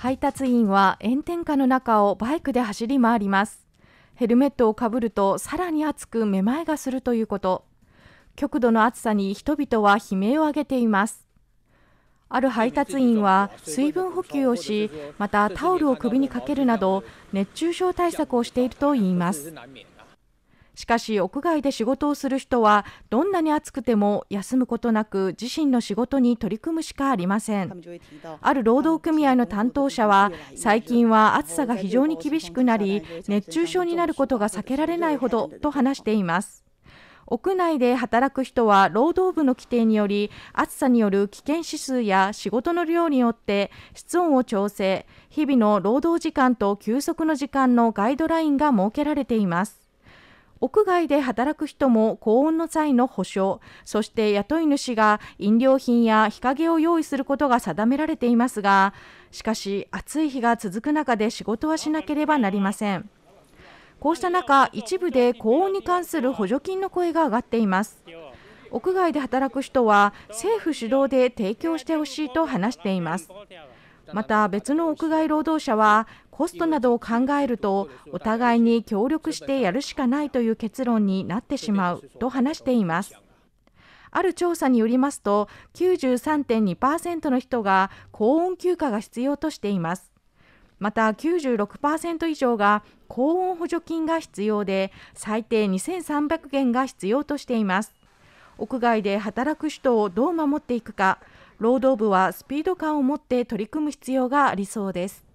配達員は炎天下の中をバイクで走り回りますヘルメットをかぶるとさらに暑くめまいがするということ極度の暑さに人々は悲鳴を上げていますある配達員は水分補給をしまたタオルを首にかけるなど熱中症対策をしているといいますしかし屋外で仕事をする人はどんなに暑くても休むことなく自身の仕事に取り組むしかありませんある労働組合の担当者は最近は暑さが非常に厳しくなり熱中症になることが避けられないほどと話しています屋内で働く人は労働部の規定により暑さによる危険指数や仕事の量によって室温を調整日々の労働時間と休息の時間のガイドラインが設けられています屋外で働く人も高温の際の保証、そして雇い主が飲料品や日陰を用意することが定められていますがしかし暑い日が続く中で仕事はしなければなりませんこうした中一部で高温に関する補助金の声が上がっています屋外で働く人は政府主導で提供してほしいと話していますまた別の屋外労働者はコストなどを考えるとお互いに協力してやるしかないという結論になってしまうと話していますある調査によりますと93.2%の人が高温休暇が必要としていますまた96%以上が高温補助金が必要で最低2300元が必要としています屋外で働く人をどう守っていくか労働部はスピード感を持って取り組む必要がありそうです